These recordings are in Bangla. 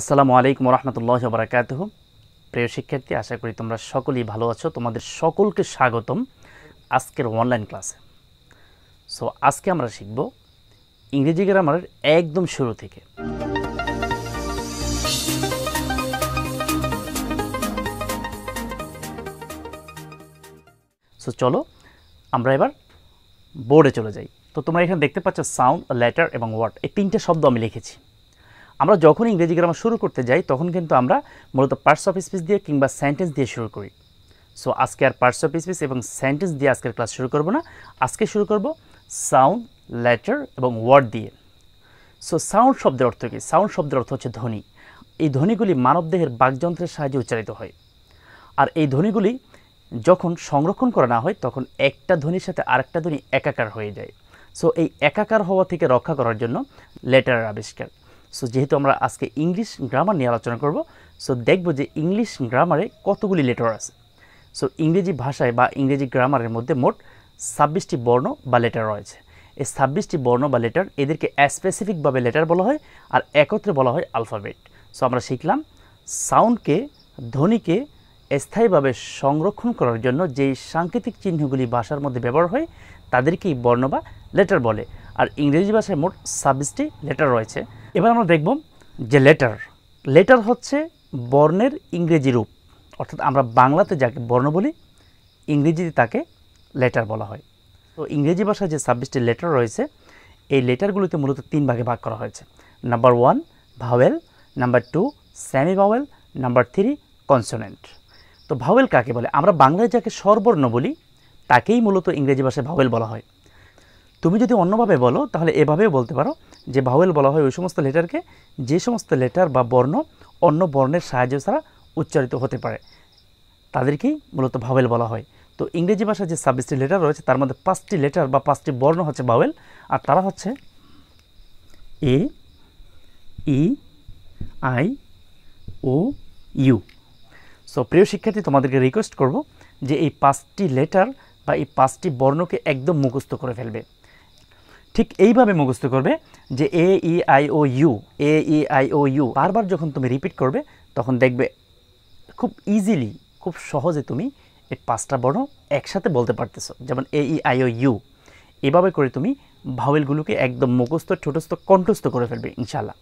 আসসালামু আলাইকুম রহমতুল্লাহ বরাকাত প্রিয় শিক্ষার্থী আশা করি তোমরা সকলেই ভালো আছো তোমাদের সকলকে স্বাগতম আজকের অনলাইন ক্লাসে সো আজকে আমরা শিখব ইংরেজি গ্রামারের একদম শুরু থেকে সো চলো আমরা এবার বোর্ডে চলে যাই তো তোমরা এখানে দেখতে পাচ্ছ সাউন্ড লেটার এবং ওয়ার্ড এই তিনটে শব্দ আমি লিখেছি আমরা যখন ইংরেজি গ্রামার শুরু করতে যাই তখন কিন্তু আমরা মূলত পার্টস অফ স্পিচ দিয়ে কিংবা সেন্টেন্স দিয়ে শুরু করি সো আজকে আর পার্টস অফ স্পিচ এবং সেন্টেন্স দিয়ে আজকের ক্লাস শুরু করব না আজকে শুরু করব সাউন্ড লেটার এবং ওয়ার্ড দিয়ে সো সাউন্ড শব্দের অর্থ কী সাউন্ড শব্দের অর্থ হচ্ছে ধ্বনি এই ধ্বনিগুলি মানবদেহের বাকযন্ত্রের সাহায্যে উচ্চারিত হয় আর এই ধ্বনিগুলি যখন সংরক্ষণ করা না হয় তখন একটা ধ্বনির সাথে আরেকটা ধ্বনি একাকার হয়ে যায় সো এই একাকার হওয়া থেকে রক্ষা করার জন্য লেটারের আবিষ্কার সো যেহেতু আমরা আজকে ইংলিশ গ্রামার নিয়ে আলোচনা করব সো দেখব যে ইংলিশ গ্রামারে কতগুলি লেটার আছে সো ইংরেজি ভাষায় বা ইংরেজি গ্রামারের মধ্যে মোট ছাব্বিশটি বর্ণ বা লেটার রয়েছে এই ছাব্বিশটি বর্ণ বা লেটার এদেরকে স্পেসিফিকভাবে লেটার বলা হয় আর একত্রে বলা হয় আলফাবেট সো আমরা শিখলাম সাউন্ডকে ধ্বনিকে স্থায়ীভাবে সংরক্ষণ করার জন্য যেই সাংকেতিক চিহ্নগুলি ভাষার মধ্যে ব্যবহার হয় তাদেরকেই বর্ণ বা লেটার বলে আর ইংরেজি ভাষায় মোট ছাব্বিশটি লেটার রয়েছে এবার আমরা দেখব যে লেটার লেটার হচ্ছে বর্ণের ইংরেজি রূপ অর্থাৎ আমরা বাংলাতে যাকে বর্ণ বলি ইংরেজিতে তাকে লেটার বলা হয় তো ইংরেজি ভাষায় যে ছাব্বিশটি লেটার রয়েছে এই লেটারগুলোতে মূলত তিন ভাগে ভাগ করা হয়েছে number one vowel number two semi vowel number three consonant তো ভাওয়েল কাকে বলে আমরা বাংলায় যাকে স্বরবর্ণ বলি তাকেই মূলত ইংরেজি ভাষায় ভাওয়েল বলা হয় তুমি যদি অন্যভাবে বলো তাহলে এভাবেও বলতে পারো যে ভাওয়েল বলা হয় ওই সমস্ত লেটারকে যে সমস্ত লেটার বা বর্ণ অন্য বর্ণের সাহায্য ছাড়া উচ্চারিত হতে পারে তাদেরকেই মূলত ভাওয়েল বলা হয় তো ইংরেজি ভাষায় যে ছাব্বিশটি লেটার রয়েছে তার মধ্যে পাঁচটি লেটার বা পাঁচটি বর্ণ হচ্ছে ভাওয়েল আর তারা হচ্ছে A E I O U so প্রিয় শিক্ষার্থী তোমাদেরকে রিকোয়েস্ট করব যে এই পাঁচটি লেটার বা এই পাঁচটি বর্ণকে একদম মুখস্থ করে ফেলবে ঠিক এইভাবে মুখস্থ করবে যে A E I O U A E I O U বারবার যখন তুমি রিপিট করবে তখন দেখবে খুব ইজিলি খুব সহজে তুমি এই পাঁচটা বর্ণ একসাথে বলতে পারতেছো যেমন এ ই আই ও ইউ এভাবে করে তুমি ভাওয়েলগুলোকে একদম মুখস্থ ছোটস্থ কণ্ঠস্থ করে ফেলবে ইনশাল্লাহ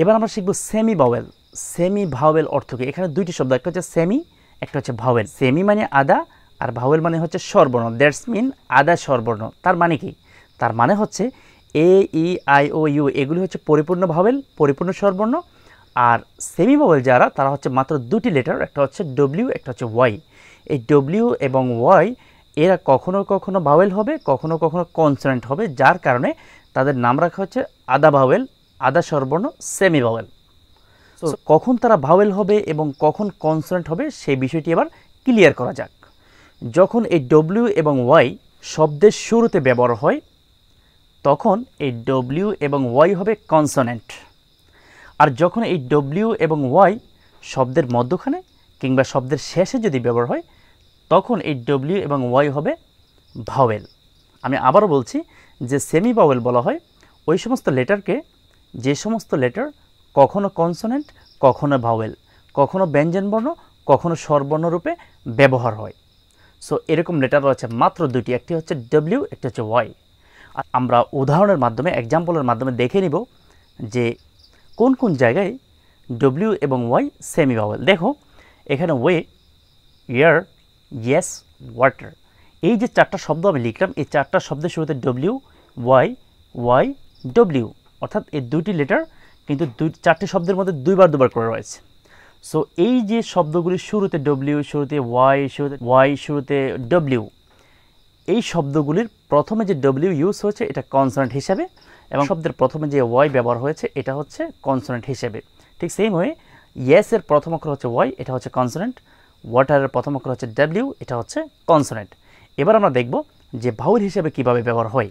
এবার আমরা শিখবো সেমি ভাওয়েল সেমি ভাওয়েল অর্থ এখানে দুইটি শব্দ একটা হচ্ছে সেমি একটা হচ্ছে ভাওয়েল সেমি মানে আদা আর ভাওয়েল মানে হচ্ছে স্বরবর্ণ দ্যাটস মিন আদা স্বরবর্ণ তার মানে কি তার মানে হচ্ছে A E I O you এগুলি হচ্ছে পরিপূর্ণ ভাবেল পরিপূর্ণ স্বরবর্ণ আর সেমি ভাবেল যারা তারা হচ্ছে মাত্র দুটি লেটার একটা হচ্ছে ডব্লিউ একটা হচ্ছে ওয়াই এই ডব্লিউ এবং ওয়াই এরা কখনো কখনো ভাওয়েল হবে কখনো কখনো কনসনেন্ট হবে যার কারণে তাদের নাম রাখা হচ্ছে আদা ভাওয়েল আদা স্বরবর্ণ সেমি ভাওয়েল তো কখন তারা ভাওয়েল হবে এবং কখন কনসনেন্ট হবে সেই বিষয়টি এবার ক্লিয়ার করা যাক যখন এই ডব্লিউ এবং ওয়াই শব্দের শুরুতে ব্যবহার হয় তখন এই ডব্লিউ এবং ওয়াই হবে কনসনেন্ট আর যখন এই ডব্লিউ এবং ওয়াই শব্দের মধ্যখানে কিংবা শব্দের শেষে যদি ব্যবহার হয় তখন এই ডব্লিউ এবং ওয়াই হবে ভাওয়েল আমি আবারও বলছি যে সেমি ভাওয়েল বলা হয় ওই সমস্ত লেটারকে যে সমস্ত লেটার কখনো কনসোনেন্ট কখনো ভাওয়েল কখনো ব্যঞ্জনবর্ণ কখনো স্বরবর্ণরূপে ব্যবহার হয় সো এরকম লেটার রয়েছে মাত্র দুটি একটি হচ্ছে ডব্লিউ একটি হচ্ছে ওয়াই আমরা উদাহরণের মাধ্যমে এক্সাম্পলের মাধ্যমে দেখে নিব যে কোন কোন জায়গায় ডব্লিউ এবং ওয়াই সেমি ভাবল দেখো এখানে ওয়ে ইয়ার ইয়েস ওয়াটার এই যে চারটা শব্দ আমি লিখলাম এই চারটা শব্দের শুরুতে ডব্লিউ ওয়াই ওয়াই ডব্লিউ অর্থাৎ এই দুটি লেটার কিন্তু দুই চারটি শব্দের মধ্যে দুইবার দুবার করে রয়েছে সো এই যে শব্দগুলি শুরুতে ডব্লিউ শুরুতে ওয়াই শুরুতে ওয়াই শুরুতে ডব্লিউ এই শব্দগুলির প্রথমে যে ডব্লিউ ইউজ হয়েছে এটা কনসোনেন্ট হিসাবে এবং শব্দের প্রথমে যে ওয়াই ব্যবহার হয়েছে এটা হচ্ছে কনসোনেন্ট হিসেবে ঠিক সেম ওয়ে ইয়েসের প্রথম অক্ষর হচ্ছে ওয়াই এটা হচ্ছে কনসোনেন্ট ওয়াটারের প্রথম অক্ষর হচ্ছে ডাব্লিউ এটা হচ্ছে কনসোনেন্ট এবার আমরা দেখব যে ভাউল হিসেবে কিভাবে ব্যবহার হয়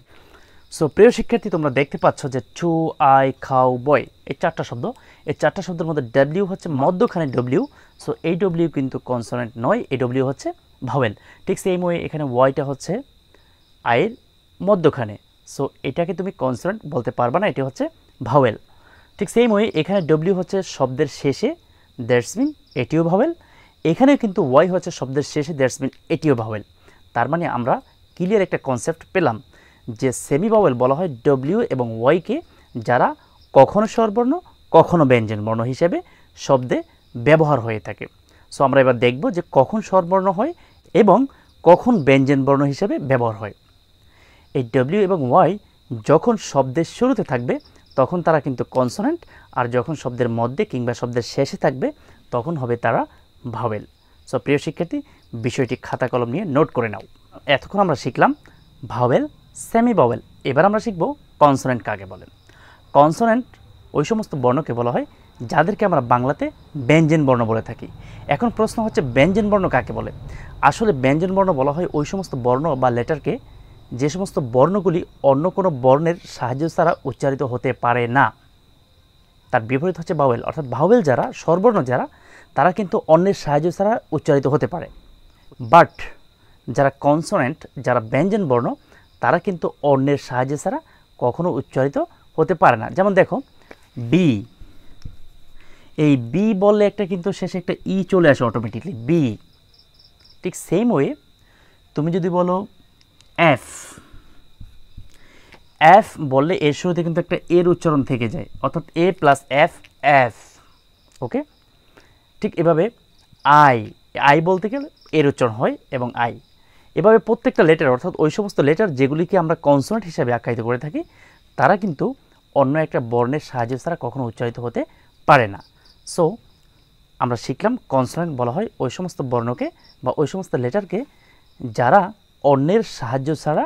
সো প্রিয় শিক্ষার্থী তোমরা দেখতে পাচ্ছ যে চু আই খাও বয় এই চারটা শব্দ এই চারটা শব্দের মধ্যে ডাব্লিউ হচ্ছে মধ্যখানে ডব্লিউ সো এই ডব্লিউ কিন্তু কনসোনেন্ট নয় এই ডব্লিউ হচ্ছে ভাওয়েল ঠিক সেম ওয়ে এখানে ওয়াইটা হচ্ছে আয়ের মধ্যখানে সো এটাকে তুমি কনসেন্ট বলতে পারবা না এটি হচ্ছে ভাওয়েল ঠিক সেম ওয়ে এখানে ডব্লিউ হচ্ছে শব্দের শেষে দ্যাটসমিন এটিও ভাওয়েল এখানে কিন্তু ওয়াই হচ্ছে শব্দের শেষে দ্যাটসমিন এটিও ভাওয়েল তার মানে আমরা ক্লিয়ার একটা কনসেপ্ট পেলাম যে সেমি ভাওয়েল বলা হয় ডব্লিউ এবং ওয়াইকে যারা কখনো স্বরবর্ণ কখনো বর্ণ হিসেবে শব্দে ব্যবহার হয়ে থাকে সো আমরা এবার দেখব যে কখন স্বরবর্ণ হয় এবং কখন ব্যঞ্জন বর্ণ হিসেবে ব্যবহার হয় এই ডব্লিউ এবং ওয়াই যখন শব্দের শুরুতে থাকবে তখন তারা কিন্তু কনসোনেন্ট আর যখন শব্দের মধ্যে কিংবা শব্দের শেষে থাকবে তখন হবে তারা ভাওয়েল সো প্রিয় শিক্ষার্থী বিষয়টি খাতা কলম নিয়ে নোট করে নাও এতক্ষণ আমরা শিখলাম ভাওয়েল সেমি ভাওয়েল এবার আমরা শিখব কনসোনেন্ট কাকে বলেন কনসোনেন্ট ওই সমস্ত বর্ণকে বলা হয় যাদেরকে আমরা বাংলাতে ব্যঞ্জন বর্ণ বলে থাকি এখন প্রশ্ন হচ্ছে ব্যঞ্জন বর্ণ কাকে বলে আসলে ব্যঞ্জন বর্ণ বলা হয় ওই সমস্ত বর্ণ বা লেটারকে যে সমস্ত বর্ণগুলি অন্য কোনো বর্ণের সাহায্য ছাড়া উচ্চারিত হতে পারে না তার বিপরীত হচ্ছে বাউল অর্থাৎ বাউল যারা স্বরবর্ণ যারা তারা কিন্তু অন্যের সাহায্য ছাড়া উচ্চারিত হতে পারে বাট যারা কনসোনেন্ট যারা ব্যঞ্জন বর্ণ তারা কিন্তু অন্যের সাহায্য ছাড়া কখনো উচ্চারিত হতে পারে না যেমন দেখো বি এই বি বললে একটা কিন্তু শেষে একটা ই e চলে আসে অটোমেটিকলি বি ঠিক সেম ওয়ে তুমি যদি বলো এফ এফ বললে এর শুরুতে কিন্তু একটা এর উচ্চারণ থেকে যায় অর্থাৎ A plus F F okay ঠিক এভাবে আই আই বলতে গেলে এর উচ্চারণ হয় এবং আই এভাবে প্রত্যেকটা লেটার অর্থাৎ ওই সমস্ত লেটার যেগুলিকে আমরা কনসোনেন্ট হিসাবে আখ্যায়িত করে থাকি তারা কিন্তু অন্য একটা বর্ণের সাহায্য ছাড়া কখনো উচ্চারিত হতে পারে না সো আমরা শিখলাম কনসোনেন্ট বলা হয় ওই সমস্ত বর্ণকে বা ওই সমস্ত লেটারকে যারা অন্যের সাহায্য ছাড়া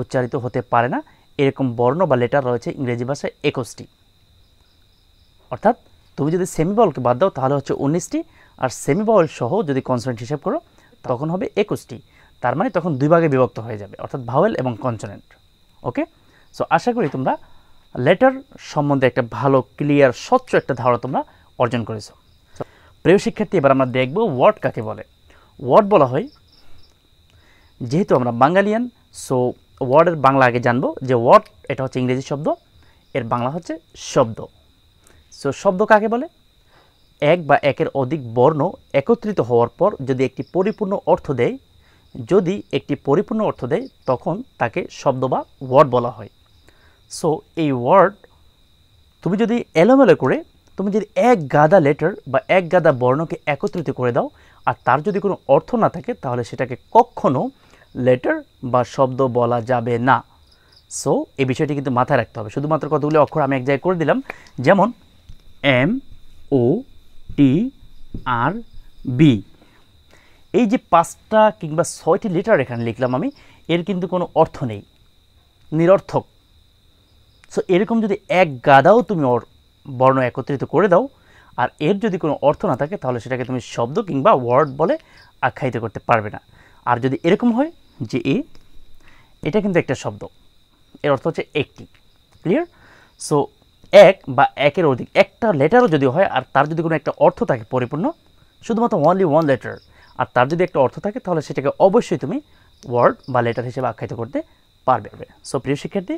উচ্চারিত হতে পারে না এরকম বর্ণ বা লেটার রয়েছে ইংরেজি ভাষায় একুশটি অর্থাৎ তুমি যদি সেমি বাদ দাও তাহলে হচ্ছে উনিশটি আর সেমি সহ যদি কনসোনেন্ট হিসেব করো তখন হবে একুশটি তার মানে তখন দুই ভাগে বিভক্ত হয়ে যাবে অর্থাৎ ভাওয়েল এবং কনসোনেন্ট ওকে সো আশা করি তোমরা লেটার সম্বন্ধে একটা ভালো ক্লিয়ার স্বচ্ছ একটা ধারণা তোমরা অর্জন করেছ প্রিয় শিক্ষার্থী এবার আমরা দেখব ওয়ার্ড কাকে বলে ওয়ার্ড বলা হয় যেহেতু আমরা বাঙালিয়ান সো ওয়ার্ডের বাংলা আগে জানবো যে ওয়ার্ড এটা হচ্ছে ইংরেজি শব্দ এর বাংলা হচ্ছে শব্দ সো শব্দ কাকে বলে এক বা একের অধিক বর্ণ একত্রিত হওয়ার পর যদি একটি পরিপূর্ণ অর্থ দেয় যদি একটি পরিপূর্ণ অর্থ দেয় তখন তাকে শব্দ বা ওয়ার্ড বলা হয় সো এই ওয়ার্ড তুমি যদি এলোমেলো করে তুমি যদি এক গাদা লেটার বা এক গাদা বর্ণকে একত্রিত করে দাও আর তার যদি কোনো অর্থ না থাকে তাহলে সেটাকে কখনো লেটার বা শব্দ বলা যাবে না সো এই বিষয়টি কিন্তু মাথায় রাখতে হবে শুধুমাত্র কতগুলি অক্ষর আমি এক জায়গায় করে দিলাম যেমন এম ও টি আর বি এই যে পাঁচটা কিংবা ছয়টি লেটার এখানে লিখলাম আমি এর কিন্তু কোনো অর্থ নেই নিরর্থক সো এরকম যদি এক গাদাও তুমি বর্ণ একত্রিত করে দাও আর এর যদি কোনো অর্থ না থাকে তাহলে সেটাকে তুমি শব্দ কিংবা ওয়ার্ড বলে আখ্যায়িত করতে পারবে না আর যদি এরকম হয় যে এ এটা কিন্তু একটা শব্দ এর অর্থ হচ্ছে একটি ক্লিয়ার সো এক বা একের অধিক একটা লেটারও যদি হয় আর তার যদি কোনো একটা অর্থ থাকে পরিপূর্ণ শুধুমাত্র অনলি ওয়ান লেটার আর তার যদি একটা অর্থ থাকে তাহলে সেটাকে অবশ্যই তুমি ওয়ার্ড বা লেটার হিসেবে আখ্যায়িত করতে পারবে সো প্রিয় শিক্ষার্থী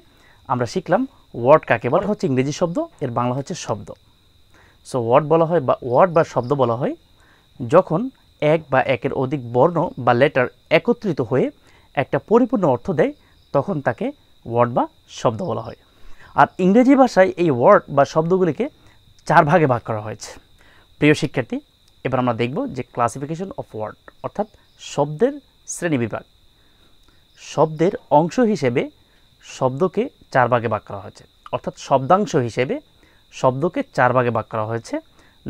আমরা শিখলাম ওয়ার্ড কাকে বলা হচ্ছে ইংরেজি শব্দ এর বাংলা হচ্ছে শব্দ সো ওয়ার্ড বলা হয় বা ওয়ার্ড বা শব্দ বলা হয় যখন এক বা একের অধিক বর্ণ বা লেটার একত্রিত হয়ে একটা পরিপূর্ণ অর্থ দেয় তখন তাকে ওয়ার্ড বা শব্দ বলা হয় আর ইংরেজি ভাষায় এই ওয়ার্ড বা শব্দগুলিকে চার ভাগে ভাগ করা হয়েছে প্রিয় শিক্ষার্থী এবার আমরা দেখব যে ক্লাসিফিকেশন অফ ওয়ার্ড অর্থাৎ শব্দের শ্রেণীবিভাগ শব্দের অংশ হিসেবে শব্দকে চার ভাগে বাক করা হয়েছে অর্থাৎ শব্দাংশ হিসেবে শব্দকে চার ভাগে ভাগ করা হয়েছে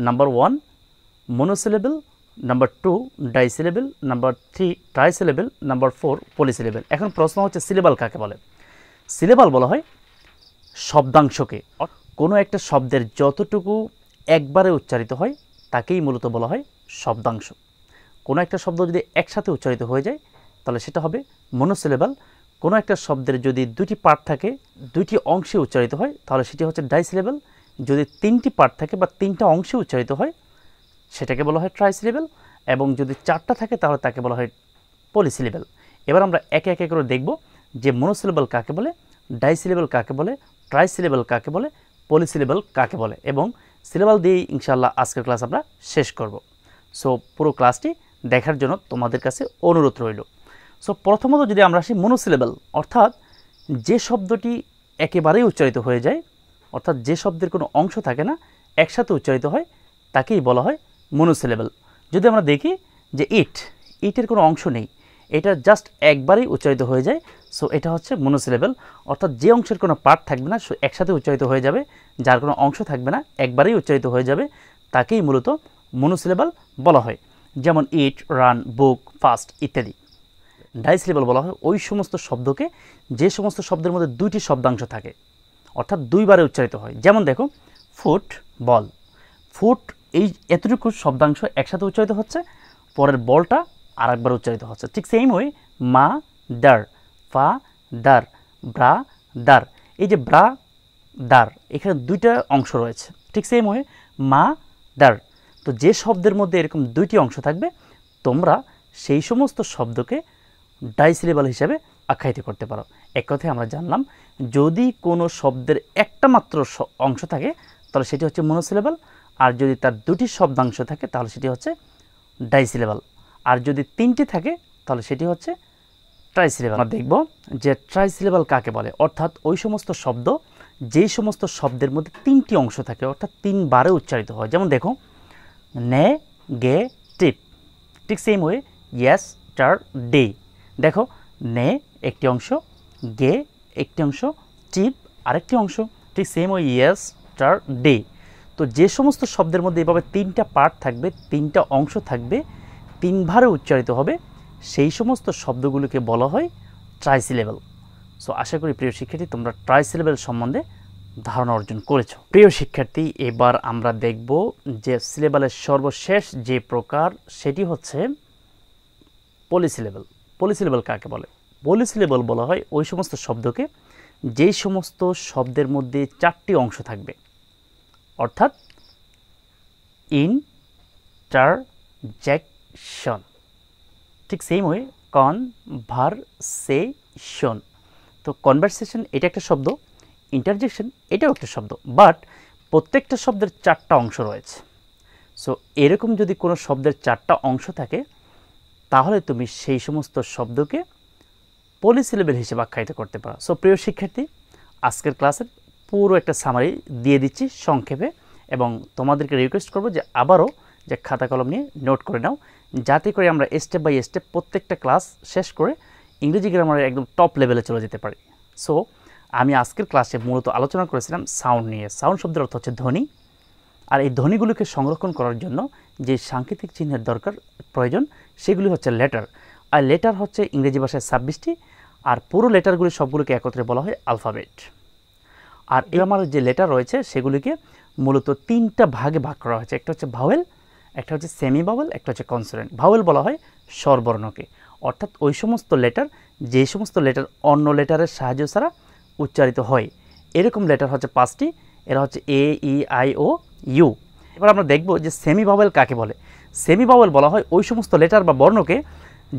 number one monosyllable number two disyllable number three trisyllable number four polysyllable এখন প্রশ্ন হচ্ছে সিলেবাল কাকে বলে সিলেবাল বলা হয় শব্দাংশকে কোনো একটা শব্দের যতটুকু একবারে উচ্চারিত হয় তাকেই মূলত বলা হয় শব্দাংশ কোনো একটা শব্দ যদি একসাথে উচ্চারিত হয়ে যায় তাহলে সেটা হবে মনোসিলেবাল কোনো একটা শব্দের যদি দুটি পার্ট থাকে দুটি অংশে উচ্চারিত হয় তাহলে সেটি হচ্ছে ডাইসিলেবেল যদি তিনটি পার্ট থাকে বা তিনটা অংশে উচ্চারিত হয় সেটাকে বলা হয় ট্রাইসিলেবেল এবং যদি চারটা থাকে তাহলে তাকে বলা হয় পলিসিলেবেল এবার আমরা একে একে করে দেখব যে মনোসিলেবেল কাকে বলে ডাইসিলেবেল কাকে বলে ট্রাইসিলেবেল কাকে বলে পলিসিলেবেল কাকে বলে এবং সিলেবাল দিয়ে ইনশাল্লাহ আজকের ক্লাস আমরা শেষ করব সো পুরো ক্লাসটি দেখার জন্য তোমাদের কাছে অনুরোধ রইল সো প্রথমত যদি আমরা আসি মনোসিলেবল অর্থাৎ যে শব্দটি একেবারেই উচ্চারিত হয়ে যায় অর্থাৎ যে শব্দের কোনো অংশ থাকে না একসাথে উচ্চারিত হয় তাকেই বলা হয় মনোসিলেবল যদি আমরা দেখি যে ইট ইটের কোনো অংশ নেই এটা জাস্ট একবারেই উচ্চারিত হয়ে যায় সো এটা হচ্ছে মনোসিলেবল অর্থাৎ যে অংশের কোনো পার্ট থাকবে না একসাথে উচ্চারিত হয়ে যাবে যার কোনো অংশ থাকবে না একবারেই উচ্চারিত হয়ে যাবে তাকেই মূলত মনোসিলেবল বলা হয় যেমন ইট রান বুক ফাস্ট ইত্যাদি ডাইসিলেবল বলা হয় ওই সমস্ত শব্দকে যে সমস্ত শব্দের মধ্যে দুইটি শব্দাংশ থাকে অর্থাৎ দুইবারে উচ্চারিত হয় যেমন দেখো ফুট বল ফুট এই এতটুকু শব্দাংশ একসাথে উচ্চারিত হচ্ছে পরের বলটা আর একবার উচ্চারিত হচ্ছে ঠিক সেম ওই মা দার ফা দার ব্রা দার এই যে ব্রা দার এখানে দুইটা অংশ রয়েছে ঠিক সেম ওই মা দার তো যে শব্দের মধ্যে এরকম দুইটি অংশ থাকবে তোমরা সেই সমস্ত শব্দকে ডাইসিলেবল হিসাবে আখ্যায়িত করতে পারো এক কথায় আমরা জানলাম যদি কোনো শব্দের একটা মাত্র অংশ থাকে তাহলে সেটি হচ্ছে মনোসিলেবল আর যদি তার দুটি শব্দাংশ থাকে তাহলে সেটি হচ্ছে ডাইসিলেবল আর যদি তিনটি থাকে তাহলে সেটি হচ্ছে ট্রাইসিলেবল আমরা দেখব যে ট্রাইসিলেবল কাকে বলে অর্থাৎ ওই সমস্ত শব্দ যেই সমস্ত শব্দের মধ্যে তিনটি অংশ থাকে অর্থাৎ তিনবারে উচ্চারিত হয় যেমন দেখো নে গে টিপ ঠিক সেম ওয়ে ইয়াস টার ডে দেখো নে একটি অংশ গে একটি অংশ টিপ আরেকটি অংশ ঠিক সেম ওই ইয়াস স্টার ডে তো যে সমস্ত শব্দের মধ্যে এভাবে তিনটা পার্ট থাকবে তিনটা অংশ থাকবে তিনভারে উচ্চারিত হবে সেই সমস্ত শব্দগুলোকে বলা হয় ট্রাইসিলেবেল সো আশা করি প্রিয় শিক্ষার্থী তোমরা ট্রাইসিলেবেল সম্বন্ধে ধারণা অর্জন করেছ প্রিয় শিক্ষার্থী এবার আমরা দেখব যে সিলেবালের সর্বশেষ যে প্রকার সেটি হচ্ছে পলিসিলেবেল লেবেল কাকে বলে লেবেল বলা হয় ওই সমস্ত শব্দকে যেই সমস্ত শব্দের মধ্যে চারটি অংশ থাকবে অর্থাৎ ইন্টারজ্যাকশন ঠিক সেম ওয়ে কনভারসেশন তো কনভারসেশন এটা একটা শব্দ ইন্টারজেকশন এটাও একটা শব্দ বাট প্রত্যেকটা শব্দের চারটা অংশ রয়েছে সো এরকম যদি কোনো শব্দের চারটা অংশ থাকে তাহলে তুমি সেই সমস্ত শব্দকে পলিসিলেবেল হিসেবে আখ্যায়িত করতে পারো সো প্রিয় শিক্ষার্থী আজকের ক্লাসের পুরো একটা সামারি দিয়ে দিচ্ছি সংক্ষেপে এবং তোমাদেরকে রিকোয়েস্ট করব যে আবারও যে খাতা কলম নিয়ে নোট করে নাও যাতে করে আমরা স্টেপ বাই স্টেপ প্রত্যেকটা ক্লাস শেষ করে ইংরেজি গ্রামারের একদম টপ লেভেলে চলে যেতে পারি সো আমি আজকের ক্লাসে মূলত আলোচনা করেছিলাম সাউন্ড নিয়ে সাউন্ড শব্দের অর্থ হচ্ছে ধ্বনি আর এই ধ্বনিগুলোকে সংরক্ষণ করার জন্য যে সাংকেতিক চিহ্নের দরকার প্রয়োজন সেগুলি হচ্ছে লেটার আর লেটার হচ্ছে ইংরেজি ভাষায় ছাব্বিশটি আর পুরো লেটারগুলি সবগুলোকে একত্রে বলা হয় আলফাবেট আর আমার যে লেটার রয়েছে সেগুলিকে মূলত তিনটা ভাগে ভাগ করা হয়েছে একটা হচ্ছে ভাওয়েল একটা হচ্ছে সেমি ভাওয়েল একটা হচ্ছে কনসোনেন্ট ভাওয়েল বলা হয় স্বরবর্ণকে অর্থাৎ ওই সমস্ত লেটার যে সমস্ত লেটার অন্য লেটারের সাহায্য ছাড়া উচ্চারিত হয় এরকম লেটার হচ্ছে পাঁচটি এরা হচ্ছে A E I O you এবার আমরা দেখব যে সেমি ভাওয়েল কাকে বলে সেমি বাউল বলা হয় ওই সমস্ত লেটার বা বর্ণকে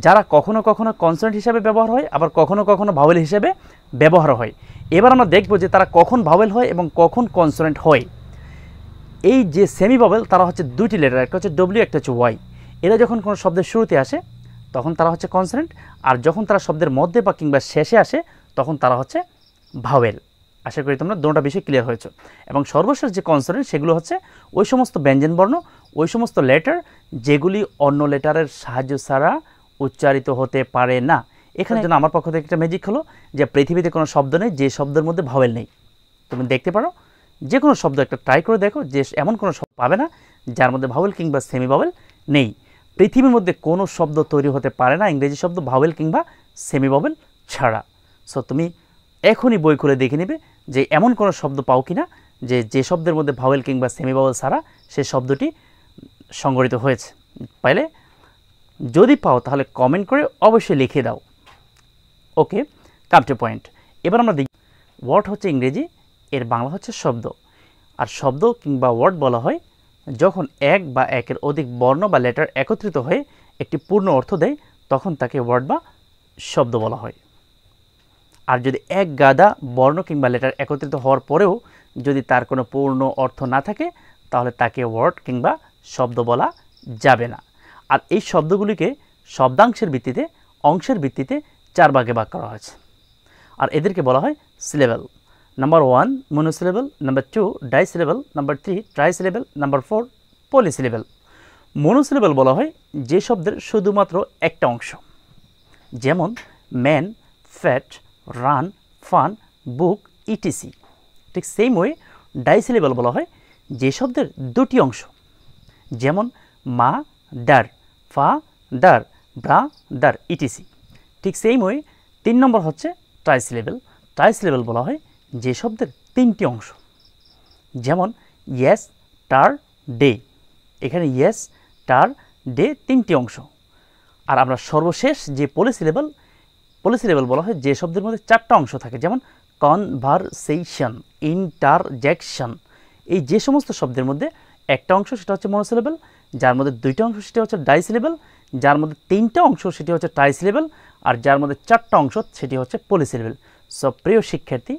যারা কখনো কখনো কনসেন্ট হিসাবে ব্যবহার হয় আবার কখনো কখনো ভাওয়েল হিসাবে ব্যবহার হয় এবার আমরা দেখব যে তারা কখন ভাওয়েল হয় এবং কখন কনসোনেন্ট হয় এই যে সেমি বাবেল তারা হচ্ছে দুইটি লেটার একটা হচ্ছে ডব্লিউ একটা হচ্ছে ওয়াই এরা যখন কোনো শব্দের শুরুতে আসে তখন তারা হচ্ছে কনসোনেন্ট আর যখন তারা শব্দের মধ্যে বা কিংবা শেষে আসে তখন তারা হচ্ছে ভাওয়েল আশা করি তোমরা দুটা বিষয় ক্লিয়ার হয়েছে এবং সর্বশেষ যে কনসোনেন্ট সেগুলো হচ্ছে ওই সমস্ত ব্যঞ্জন বর্ণ ওই সমস্ত লেটার যেগুলি অন্য লেটারের সাহায্য ছাড়া উচ্চারিত হতে পারে না এখানে যেন আমার পক্ষ থেকে একটা ম্যাজিক হলো যে পৃথিবীতে কোনো শব্দ নেই যে শব্দের মধ্যে ভাওয়েল নেই তুমি দেখতে পারো যে কোনো শব্দ একটা ট্রাই করে দেখো যে এমন কোনো শব্দ পাবে না যার মধ্যে ভাবেল কিংবা সেমি ভাবেল নেই পৃথিবীর মধ্যে কোনো শব্দ তৈরি হতে পারে না ইংরেজি শব্দ ভাবেল কিংবা সেমি ভাবেল ছাড়া সো তুমি এখনই বই খুলে দেখে নেবে যে এমন কোনো শব্দ পাও কি না যে যে শব্দের মধ্যে ভাওয়েল কিংবা সেমি ভাওয়েল ছাড়া সে শব্দটি সংগঠিত হয়েছে পাইলে যদি পাও তাহলে কমেন্ট করে অবশ্যই লিখে দাও ওকে কাম টু পয়েন্ট এবার আমরা দেখি ওয়ার্ড হচ্ছে ইংরেজি এর বাংলা হচ্ছে শব্দ আর শব্দ কিংবা ওয়ার্ড বলা হয় যখন এক বা একের অধিক বর্ণ বা লেটার একত্রিত হয়ে একটি পূর্ণ অর্থ দেয় তখন তাকে ওয়ার্ড বা শব্দ বলা হয় আর যদি এক গাদা বর্ণ কিংবা লেটার একত্রিত হওয়ার পরেও যদি তার কোনো পূর্ণ অর্থ না থাকে তাহলে তাকে ওয়ার্ড কিংবা শব্দ বলা যাবে না আর এই শব্দগুলিকে শব্দাংশের ভিত্তিতে অংশের ভিত্তিতে চার ভাগে ভাগ করা হয়েছে আর এদেরকে বলা হয় syllable number one monosyllable number two disyllable number three trisyllable number four polysyllable monosyllable বলা হয় যে শব্দের শুধুমাত্র একটা অংশ যেমন man fat run fun book etc ঠিক সেম ওয়ে ডাইসিলেবেল বলা হয় যে শব্দের দুটি অংশ যেমন মা ডার ফা দার ব্রা দার ইটিসি ঠিক সেই মই তিন নম্বর হচ্ছে ট্রাইস লেভেল ট্রাইস লেভেল বলা হয় যে শব্দের তিনটি অংশ যেমন ইয়েস টার ডে এখানে ইয়েস টার ডে তিনটি অংশ আর আমরা সর্বশেষ যে লেভেল পলিসি লেভেল বলা হয় যে শব্দের মধ্যে চারটা অংশ থাকে যেমন কনভারসেশন ইন্টারজেকশন এই যে সমস্ত শব্দের মধ্যে একটা অংশ সেটা হচ্ছে মনোসিলেবেল যার মধ্যে দুইটা অংশ সেটা হচ্ছে লেভেল যার মধ্যে তিনটা অংশ সেটি হচ্ছে লেভেল আর যার মধ্যে চারটা অংশ সেটি হচ্ছে লেভেল সো প্রিয় শিক্ষার্থী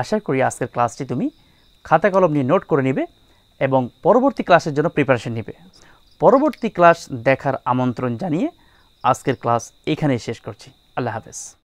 আশা করি আজকের ক্লাসটি তুমি খাতা কলম নিয়ে নোট করে নেবে এবং পরবর্তী ক্লাসের জন্য প্রিপারেশন নেবে পরবর্তী ক্লাস দেখার আমন্ত্রণ জানিয়ে আজকের ক্লাস এখানেই শেষ করছি আল্লাহ হাফেজ